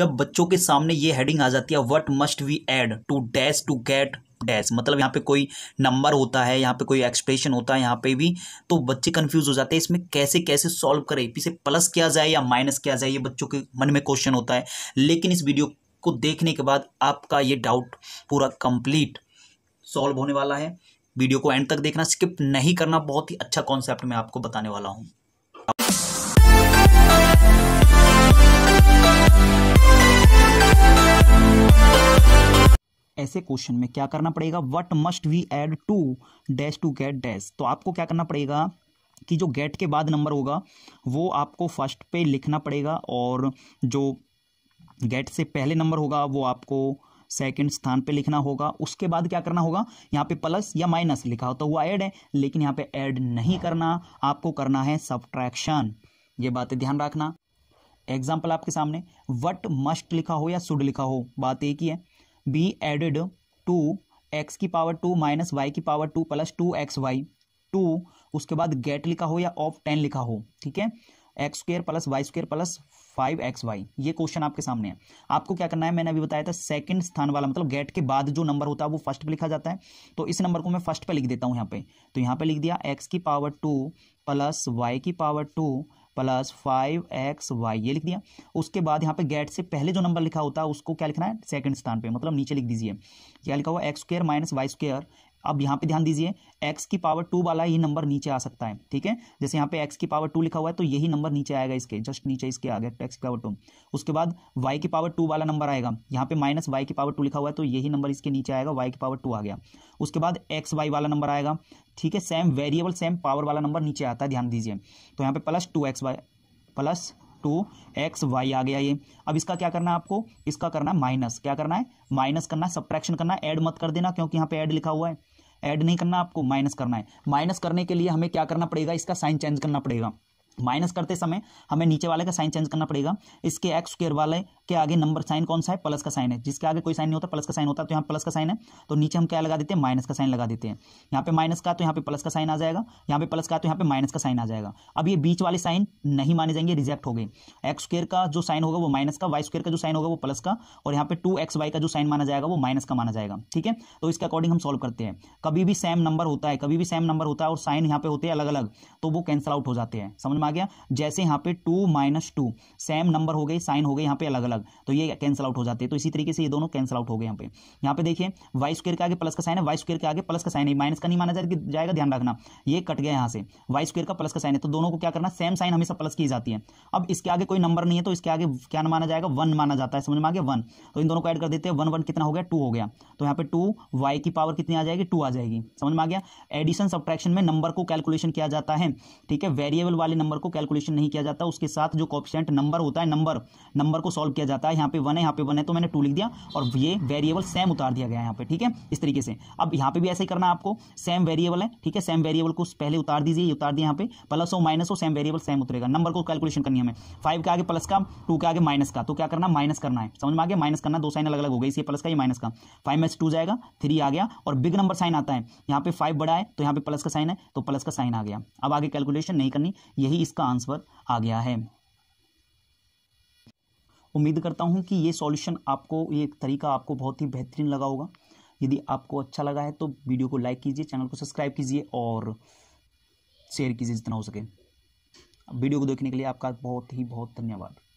जब बच्चों के सामने ये हेडिंग आ जाती है what must we add to dash to get dash मतलब यहाँ पे कोई नंबर होता है यहाँ पे कोई एक्सप्रेशन होता है यहाँ पे भी तो बच्चे कंफ्यूज हो जाते हैं इसमें कैसे कैसे सॉल्व करें पीछे प्लस किया जाए या माइनस किया जाए ये बच्चों के मन में क्वेश्चन होता है लेकिन इस वीडियो को देखने के बाद आपका ये डाउट पूरा कंप्लीट सॉल्व होने वाला है वीडियो को एंड तक देखना स्किप नहीं करना बहुत ही अच्छा कॉन्सेप्ट मैं आपको बताने वाला हूँ ऐसे क्वेश्चन में क्या करना पड़ेगा what must we add to dash to get dash तो आपको क्या करना पड़ेगा कि जो गेट के बाद नंबर होगा वो आपको फर्स्ट पे लिखना पड़ेगा और जो गेट से पहले नंबर होगा वो आपको सेकंड स्थान पे लिखना होगा उसके बाद क्या करना होगा यहाँ पे प्लस या माइनस लिखा होता हुआ ऐड है लेकिन यहाँ पे ऐड नहीं करना आपको करना है सब्ट्रैक्शन ये बातें ध्यान रखना एग्जाम्पल आपके सामने वट मस्ट लिखा हो या सुड लिखा हो बात एक ही है बी एडेड टू एक्स की पावर टू माइनस वाई की power two plus two x y to उसके बाद गेट लिखा हो या ऑफ टेन लिखा हो ठीक है x square plus y square plus five x y ये क्वेश्चन आपके सामने है आपको क्या करना है मैंने अभी बताया था सेकंड स्थान वाला मतलब गेट के बाद जो नंबर होता है वो फर्स्ट पे लिखा जाता है तो इस नंबर को मैं फर्स्ट पे लिख देता हूँ यहाँ पे तो यहाँ पे लिख दिया एक्स की पावर टू प्लस वाई की power two plus five x y ये लिख दिया उसके बाद यहाँ पे गेट से पहले जो नंबर लिखा होता है उसको क्या लिखना है सेकंड स्थान पे मतलब नीचे लिख दीजिए क्या लिखा हुआ x square minus y square अब यहाँ पे ध्यान दीजिए x की पावर टू वाला ही नंबर नीचे आ सकता है ठीक है जैसे यहाँ पे x की पावर टू लिखा हुआ है तो यही नंबर नीचे आएगा इसके जस्ट नीचे इसके आ गया एक्स की पावर टू उसके बाद y की पावर टू वाला नंबर आएगा यहाँ पे माइनस वाई की पावर टू लिखा हुआ है तो यही नंबर इसके नीचे आएगा y की पावर टू आ गया उसके बाद एक्स वाई वाला नंबर आएगा ठीक है सेम वेरिएबल सेम पावर वाला नंबर नीचे आता है ध्यान दीजिए तो यहाँ पे plus two x y plus two x y आ गया ये अब इसका क्या करना है आपको इसका करना है माइनस क्या करना है माइनस करना है सब्ट्रैक्शन करना है ऐड मत कर देना क्योंकि यहाँ पे एड लिखा हुआ है ऐड नहीं करना आपको माइनस करना है माइनस करने के लिए हमें क्या करना पड़ेगा इसका साइन चेंज करना पड़ेगा माइनस करते समय हमें नीचे वाले का साइन चेंज करना पड़ेगा इसके एक्स स्क्र वाले के आगे नंबर साइन कौन सा है प्लस का साइन है जिसके आगे कोई साइन नहीं होता प्लस का साइन होता तो यहाँ प्लस का साइन है तो नीचे हम क्या लगा देते हैं माइनस का साइन लगा देते हैं यहाँ पे माइनस का तो यहाँ पे प्लस का साइन आ जाएगा यहाँ पे प्लस का तो यहाँ पे माइनस का साइन आ जाएगा अब ये बीच वाले साइन नहीं माने जाएंगे रिजेक्ट हो गए एक्स स्क्र का जो साइन होगा वो माइनस का वाई स्क्र का जो साइन होगा वो प्लस का और यहाँ पे टू एक्स वाई का जो साइन माना जाएगा वो माइनस का माना जाएगा ठीक है तो इसके अकॉर्डिंग हम सॉल्व करते हैं कभी भी सेम नंबर होता है कभी भी सेम नंबर होता है और साइन यहाँ पे होते हैं अलग अलग तो वो कैंसल आउट हो जाते हैं समझ में आ गया जैसे यहाँ पे two minus two same number हो गए साइन हो गए यहाँ पे अलग अलग तो ये कैंसिल आउट हो जाते हैं तो इसी तरीके से ये दोनों कैंसिल आउट हो गए यहाँ पे यहाँ पे देखिए वाई स्क्र के आगे प्लस का साइन है वाई स्क्र के आगे प्लस का साइन है माइनस का नहीं माना जाएगा ध्यान रखना ये कट गया यहाँ से वाई स्क्र का प्लस का साइन है तो दोनों को क्या करना सेम साइन हमेशा प्लस की जाती है अब इसके आगे कोई नंबर नहीं है तो इसके आगे क्या माना जाएगा वन माना जाता है समझ में आगे वन तो इन दोनों को एड कर देते हैं वन वन कितना हो गया टू हो गया तो यहाँ पे टू वाई की पावर कितनी आ जाएगी टू आ जाएगी समझ में आ गया एडिशन सब्ट्रैक्शन में नंबर को कैलकुलेशन किया जाता है ठीक है वेरिएबल वाले नंबर नंबर को कैलकुलेशन नहीं किया जाता उसके साथ जो कॉप्शेंट नंबर होता है नंबर नंबर को सॉल्व किया जाता है यहाँ पे वन है यहाँ पे वन है तो मैंने टू लिख दिया और ये वेरिएबल सेम उतार दिया गया यहाँ पे ठीक है इस तरीके से अब यहाँ पे भी ऐसे ही करना आपको सेम वेरिएबल है ठीक है सेम वेरिएबल को पहले उतार दीजिए ये उतार दिया यहाँ पे प्लस हो माइनस हो सेम वेरिएबल सेम उतरेगा नंबर को कैलकुलेशन करनी हमें फाइव के आगे प्लस का टू के आगे माइनस का तो क्या करना माइनस करना है समझ में आगे माइनस करना दो साइन अलग अलग हो गई इसे प्लस का ये माइनस का फाइव माइनस टू जाएगा थ्री आ गया और बिग नंबर साइन आता है यहाँ पे फाइव बड़ा है तो यहाँ पे प्लस का साइन है तो प्लस का साइन आ गया अब आगे कैलकुलेशन नहीं करनी यही भी इसका आंसर आ गया है उम्मीद करता हूँ कि ये सॉल्यूशन आपको ये तरीका आपको बहुत ही बेहतरीन लगा होगा यदि आपको अच्छा लगा है तो वीडियो को लाइक कीजिए चैनल को सब्सक्राइब कीजिए और शेयर कीजिए जितना हो सके वीडियो को देखने के लिए आपका बहुत ही बहुत धन्यवाद